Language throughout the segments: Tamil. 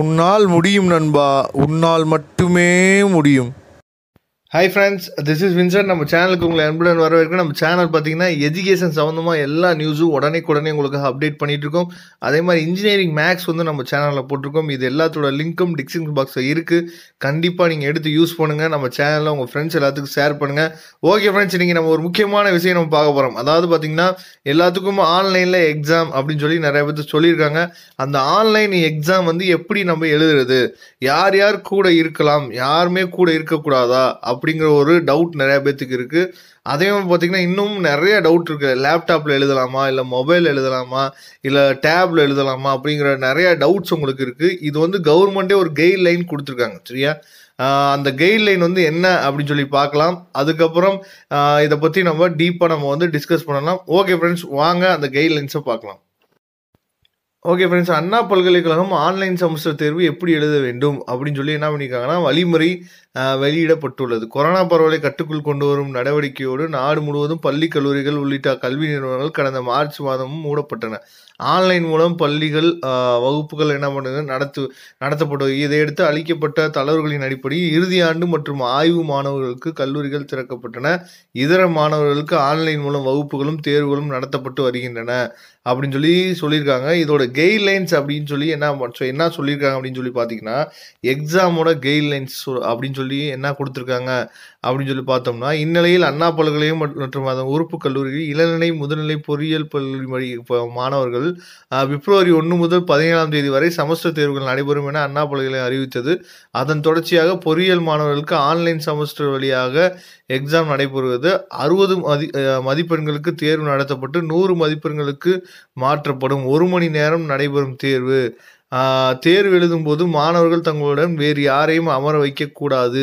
உன்னால் முடியும் நண்பா உன்னால் மட்டுமே முடியும் hi friends this is Vinson நம்ம சேனலுக்கு உங்களை அன்புடன் வர வரைக்கும் நம்ம சேனல் பார்த்தீங்கன்னா எஜுகேஷன் சம்மந்தமாக எல்லா நியூஸும் உடனே உங்களுக்கு அப்டேட் பண்ணிகிட்டு இருக்கோம் அதே மாதிரி இன்ஜினியரிங் மேக்ஸ் வந்து நம்ம சேனலில் போட்டிருக்கோம் இது எல்லாத்தோட லிங்க்கும் டிக்ஷன் பாக்ஸில் இருக்குது கண்டிப்பாக நீங்கள் எடுத்து யூஸ் பண்ணுங்கள் நம்ம சேனலில் உங்கள் ஃப்ரெண்ட்ஸ் எல்லாத்துக்கும் ஷேர் பண்ணுங்கள் ஓகே ஃப்ரெண்ட்ஸ் நீங்கள் நம்ம ஒரு முக்கியமான விஷயம் நம்ம பார்க்க போகிறோம் அதாவது பார்த்தீங்கன்னா எல்லாத்துக்கும் ஆன்லைனில் எக்ஸாம் அப்படின்னு சொல்லி நிறைய பேர் சொல்லியிருக்காங்க அந்த ஆன்லைன் எக்ஸாம் வந்து எப்படி நம்ம எழுதுறது யார் யார் கூட இருக்கலாம் யாருமே கூட இருக்கக்கூடாதா அப்படி அப்படிங்கிற ஒரு டவுட் நிறையா பேர்த்துக்கு இருக்குது மாதிரி பார்த்தீங்கன்னா இன்னும் நிறைய டவுட் இருக்குது லேப்டாப்பில் எழுதலாமா இல்லை மொபைல் எழுதலாமா இல்லை டேப்பில் எழுதலாமா அப்படிங்கிற நிறைய டவுட்ஸ் உங்களுக்கு இருக்குது இது வந்து கவர்மெண்ட்டே ஒரு லைன் கொடுத்துருக்காங்க சரியா அந்த லைன் வந்து என்ன அப்படின்னு சொல்லி பார்க்கலாம் அதுக்கப்புறம் இதை பற்றி நம்ம டீப்பாக நம்ம வந்து டிஸ்கஸ் பண்ணலாம் ஓகே ஃப்ரெண்ட்ஸ் வாங்க அந்த லைன்ஸை பார்க்கலாம் ஓகே ஃப்ரெண்ட்ஸ் அண்ணா பல்கலைக்கழகம் ஆன்லைன் செமஸ்டர் தேர்வு எப்படி எழுத வேண்டும் அப்படின்னு சொல்லி என்ன பண்ணியிருக்காங்கன்னா வழிமுறை வெளியிடப்பட்டுள்ளது கொரோனா பரவலை கட்டுக்குள் கொண்டு வரும் நடவடிக்கையோடு நாடு முழுவதும் பள்ளி கல்லூரிகள் உள்ளிட்ட கல்வி நிறுவனங்கள் கடந்த மார்ச் மாதமும் மூடப்பட்டன ஆன்லைன் மூலம் பள்ளிகள் வகுப்புகள் என்ன பண்ணுது நடத்து நடத்தப்பட்டது இதையடுத்து அளிக்கப்பட்ட தளர்வுகளின் அடிப்படையில் இறுதி ஆண்டு மற்றும் ஆய்வு மாணவர்களுக்கு கல்லூரிகள் திறக்கப்பட்டன இதர மாணவர்களுக்கு ஆன்லைன் மூலம் வகுப்புகளும் தேர்வுகளும் நடத்தப்பட்டு வருகின்றன அப்படின்னு சொல்லி சொல்லியிருக்காங்க இதோட கைட்லைன்ஸ் அப்படின்னு சொல்லி என்ன என்ன சொல்லியிருக்காங்க அப்படின்னு சொல்லி பார்த்தீங்கன்னா எக்ஸாமோட கைட்லைன்ஸ் அப்படின்னு சொல்லி என்ன கொடுத்துருக்காங்க அப்படின்னு சொல்லி பார்த்தோம்னா இந்நிலையில் அண்ணா பல்கலையும் மற்றும் அதன் உறுப்பு கல்லூரியில் இளநிலை முதுநிலை பொறியியல் பள்ளி மாணவர்கள் பிப்ரவரி ஒன்று முதல் பதினேழாம் தேதி வரை செமஸ்டர் தேர்வுகள் நடைபெறும் என அண்ணா பல்கலை அறிவித்தது அதன் தொடர்ச்சியாக பொறியியல் மாணவர்களுக்கு ஆன்லைன் செமஸ்டர் வழியாக எக்ஸாம் நடைபெறுவது அறுபது மதி மதிப்பெண்களுக்கு தேர்வு நடத்தப்பட்டு நூறு மதிப்பெண்களுக்கு மாற்றப்படும் ஒரு மணி நேரம் நடைபெறும் தேர்வு தேர்வு எழுதும் போது மாணவர்கள் தங்களுடன் வேறு யாரையும் அமர வைக்கக்கூடாது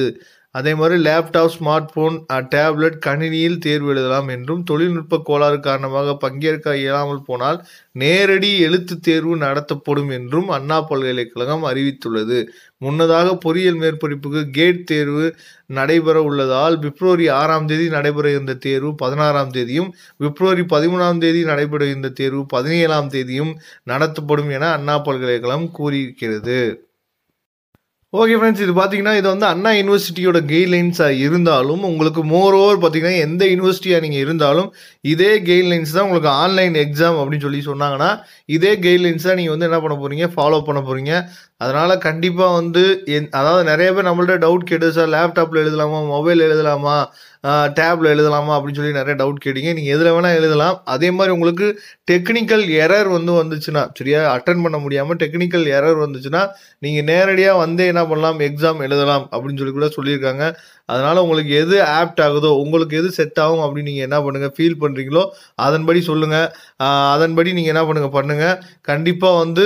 அதே மாதிரி லேப்டாப் ஸ்மார்ட் ஃபோன் டேப்லெட் கணினியில் தேர்வு எழுதலாம் என்றும் தொழில்நுட்ப கோளாறு காரணமாக பங்கேற்க இயலாமல் போனால் நேரடி எழுத்து தேர்வு நடத்தப்படும் என்றும் அண்ணா பல்கலைக்கழகம் அறிவித்துள்ளது முன்னதாக பொறியியல் மேற்படிப்புக்கு கேட் தேர்வு நடைபெற உள்ளதால் பிப்ரவரி ஆறாம் தேதி நடைபெற இருந்த தேர்வு பதினாறாம் தேதியும் பிப்ரவரி பதிமூணாம் தேதி நடைபெற இருந்த தேர்வு பதினேழாம் தேதியும் நடத்தப்படும் என அண்ணா பல்கலைக்கழகம் கூறியிருக்கிறது ஓகே ஃப்ரெண்ட்ஸ் இது பார்த்தீங்கன்னா இது வந்து அண்ணா யூனிவர்சிட்டியோட கைட்லைன்ஸாக இருந்தாலும் உங்களுக்கு மோர் ஓவர் பார்த்தீங்கன்னா எந்த யூனிவர்சிட்டியாக நீங்கள் இருந்தாலும் இதே கைட்லைன்ஸ் தான் உங்களுக்கு ஆன்லைன் எக்ஸாம் அப்படின்னு சொல்லி சொன்னாங்கன்னா இதே கைட்லைன்ஸ் தான் நீங்கள் வந்து என்ன பண்ண போகிறீங்க ஃபாலோ பண்ண போகிறீங்க அதனால் கண்டிப்பாக வந்து என் அதாவது நிறைய பேர் நம்மள்ட்ட டவுட் கேட்டு சார் லேப்டாப்பில் எழுதலாமா மொபைல் எழுதலாமா டேப்பில் எழுதலாமா அப்படின்னு சொல்லி நிறைய டவுட் கேட்டீங்க நீங்கள் எதில் வேணால் எழுதலாம் அதே மாதிரி உங்களுக்கு டெக்னிக்கல் எரர் வந்து வந்துச்சுன்னா சரியா அட்டன் பண்ண முடியாமல் டெக்னிக்கல் எரர் வந்துச்சுன்னா நீங்கள் நேரடியாக வந்து என்ன என்ன பண்ணலாம் எக்ஸாம் எழுதலாம் அப்படின்னு சொல்லி கூட சொல்லியிருக்காங்க அதனால் உங்களுக்கு எது ஆப்ட் ஆகுதோ உங்களுக்கு எது செட் ஆகும் அப்படின்னு நீங்கள் என்ன பண்ணுங்கள் ஃபீல் பண்ணுறீங்களோ அதன்படி சொல்லுங்கள் அதன்படி நீங்கள் என்ன பண்ணுங்கள் பண்ணுங்கள் கண்டிப்பாக வந்து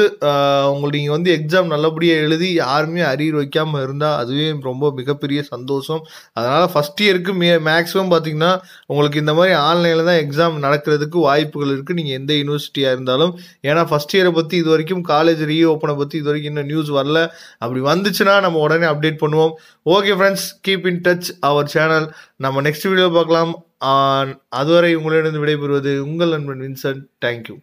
உங்களுக்கு நீங்கள் வந்து எக்ஸாம் நல்லபடியாக எழுதி யாருமே அறிய வைக்காமல் இருந்தால் அதுவே ரொம்ப மிகப்பெரிய சந்தோஷம் அதனால் ஃபஸ்ட் இயருக்கு மே மேக்ஸிமம் பார்த்தீங்கன்னா உங்களுக்கு இந்த மாதிரி ஆன்லைனில் தான் எக்ஸாம் நடக்கிறதுக்கு வாய்ப்புகள் இருக்குது நீங்கள் எந்த யூனிவர்சிட்டியாக இருந்தாலும் ஏன்னா ஃபஸ்ட் இயரை பற்றி இது வரைக்கும் காலேஜ் ரீஓப்பனை பற்றி இது வரைக்கும் இன்னும் நியூஸ் வரல அப்படி வந்துச்சு இருந்துச்சுன்னா நம்ம உடனே அப்டேட் பண்ணுவோம் okay friends keep in touch our channel நம்ம நெக்ஸ்ட் வீடியோ பார்க்கலாம் அதுவரை உங்களிடம் விடைபெறுவது உங்கள் நண்பன் வின்சென்ட் தேங்க்யூ